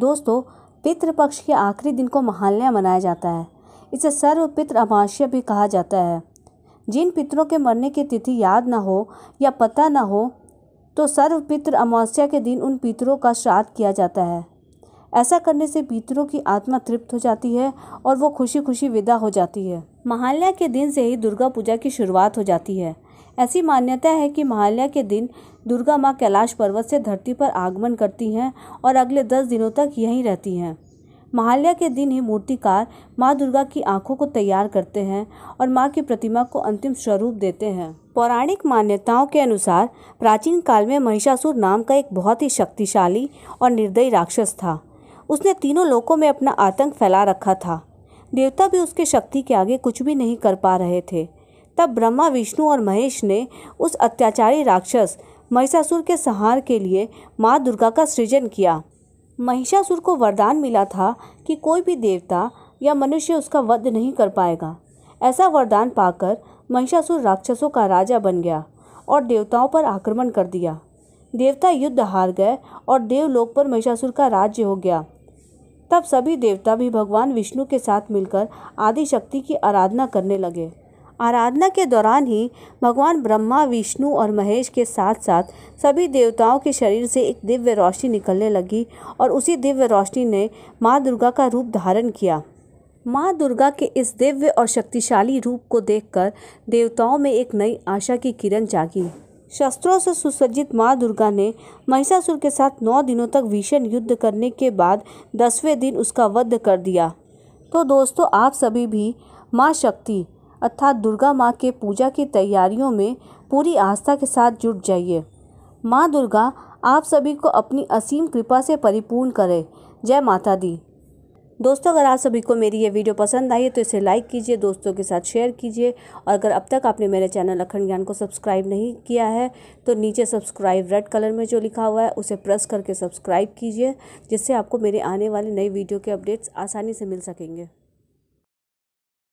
दोस्तों पितृपक्ष के आखिरी दिन को महालया मनाया जाता है इसे सर्व पितृ अमावस्या भी कहा जाता है जिन पितरों के मरने की तिथि याद ना हो या पता ना हो तो सर्व पितृ अमावस्या के दिन उन पितरों का श्राद्ध किया जाता है ऐसा करने से पितरों की आत्मा तृप्त हो जाती है और वो खुशी खुशी विदा हो जाती है महालया के दिन से ही दुर्गा पूजा की शुरुआत हो जाती है ऐसी मान्यता है कि महालया के दिन दुर्गा माँ कैलाश पर्वत से धरती पर आगमन करती हैं और अगले दस दिनों तक यहीं रहती हैं महालया के दिन ही मूर्तिकार माँ दुर्गा की आंखों को तैयार करते हैं और माँ की प्रतिमा को अंतिम स्वरूप देते हैं पौराणिक मान्यताओं के अनुसार प्राचीन काल में महिषासुर नाम का एक बहुत ही शक्तिशाली और निर्दयी राक्षस था उसने तीनों लोकों में अपना आतंक फैला रखा था देवता भी उसके शक्ति के आगे कुछ भी नहीं कर पा रहे थे तब ब्रह्मा विष्णु और महेश ने उस अत्याचारी राक्षस महिषासुर के सहार के लिए माँ दुर्गा का सृजन किया महिषासुर को वरदान मिला था कि कोई भी देवता या मनुष्य उसका वध नहीं कर पाएगा ऐसा वरदान पाकर महिषासुर राक्षसों का राजा बन गया और देवताओं पर आक्रमण कर दिया देवता युद्ध हार गए और देवलोक पर महिषासुर का राज्य हो गया तब सभी देवता भी भगवान विष्णु के साथ मिलकर आदिशक्ति की आराधना करने लगे आराधना के दौरान ही भगवान ब्रह्मा विष्णु और महेश के साथ साथ सभी देवताओं के शरीर से एक दिव्य रोशनी निकलने लगी और उसी दिव्य रोशनी ने माँ दुर्गा का रूप धारण किया माँ दुर्गा के इस दिव्य और शक्तिशाली रूप को देखकर देवताओं में एक नई आशा की किरण जागी शस्त्रों से सुसज्जित माँ दुर्गा ने महिषासुर के साथ नौ दिनों तक भीषण युद्ध करने के बाद दसवें दिन उसका वध कर दिया तो दोस्तों आप सभी भी माँ शक्ति अर्थात दुर्गा माँ के पूजा की तैयारियों में पूरी आस्था के साथ जुट जाइए माँ दुर्गा आप सभी को अपनी असीम कृपा से परिपूर्ण करें जय माता दी दोस्तों अगर आप सभी को मेरी ये वीडियो पसंद आई है तो इसे लाइक कीजिए दोस्तों के साथ शेयर कीजिए और अगर अब तक आपने मेरे चैनल अखंड ज्ञान को सब्सक्राइब नहीं किया है तो नीचे सब्सक्राइब रेड कलर में जो लिखा हुआ है उसे प्रेस करके सब्सक्राइब कीजिए जिससे आपको मेरे आने वाले नई वीडियो के अपडेट्स आसानी से मिल सकेंगे